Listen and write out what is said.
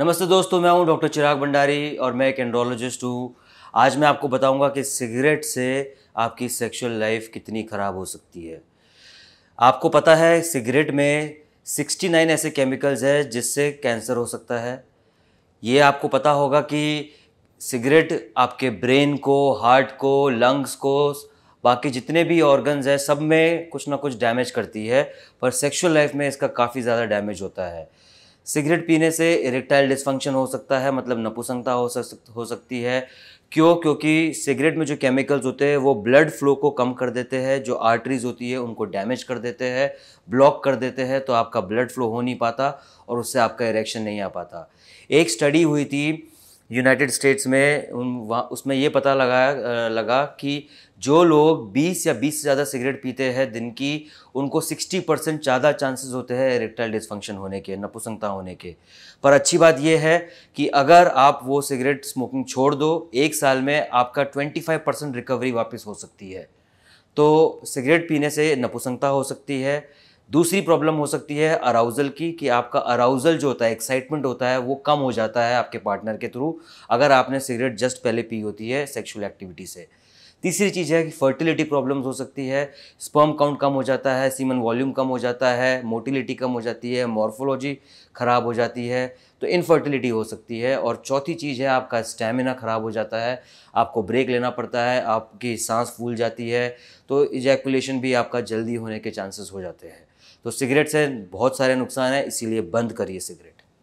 नमस्ते दोस्तों मैं हूं डॉक्टर चिराग भंडारी और मैं एक एंड्रोलॉजिस्ट हूं आज मैं आपको बताऊंगा कि सिगरेट से आपकी सेक्सुअल लाइफ कितनी ख़राब हो सकती है आपको पता है सिगरेट में 69 ऐसे केमिकल्स है जिससे कैंसर हो सकता है ये आपको पता होगा कि सिगरेट आपके ब्रेन को हार्ट को लंग्स को बाकी जितने भी ऑर्गन्स हैं सब में कुछ ना कुछ डैमेज करती है पर सेक्सुअल लाइफ में इसका काफ़ी ज़्यादा डैमेज होता है सिगरेट पीने से इरेक्टाइल डिस्फंक्शन हो सकता है मतलब नपुसंगता हो सक हो सकती है क्यों क्योंकि सिगरेट में जो केमिकल्स होते हैं वो ब्लड फ्लो को कम कर देते हैं जो आर्टरीज होती है उनको डैमेज कर देते हैं ब्लॉक कर देते हैं तो आपका ब्लड फ्लो हो नहीं पाता और उससे आपका इरेक्शन नहीं आ पाता एक स्टडी हुई थी यूनाइटेड स्टेट्स में उन वहाँ उसमें ये पता लगाया लगा कि जो लोग 20 या 20 से ज़्यादा सिगरेट पीते हैं दिन की उनको 60 परसेंट ज़्यादा चांसेस होते हैं इरेक्टाइल डिसफंक्शन होने के नपुसंगता होने के पर अच्छी बात यह है कि अगर आप वो सिगरेट स्मोकिंग छोड़ दो एक साल में आपका 25 परसेंट रिकवरी वापस हो सकती है तो सिगरेट पीने से नपुसंगता हो सकती है दूसरी प्रॉब्लम हो सकती है अराउजल की कि आपका अराउजल जो होता है एक्साइटमेंट होता है वो कम हो जाता है आपके पार्टनर के थ्रू अगर आपने सिगरेट जस्ट पहले पी होती है सेक्सुअल एक्टिविटी से तीसरी चीज़ है कि फर्टिलिटी प्रॉब्लम्स हो सकती है स्पर्म काउंट कम हो जाता है सीमन वॉल्यूम कम हो जाता है मोटिलिटी कम हो जाती है मॉर्फोलॉजी ख़राब हो जाती है तो इनफर्टिलिटी हो सकती है और चौथी चीज़ है आपका स्टेमिना ख़राब हो जाता है आपको ब्रेक लेना पड़ता है आपकी सांस फूल जाती है तो इजैकुलेशन भी आपका जल्दी होने के चांसेस हो जाते हैं तो सिगरेट से बहुत सारे नुकसान है इसीलिए बंद करिए सिगरेट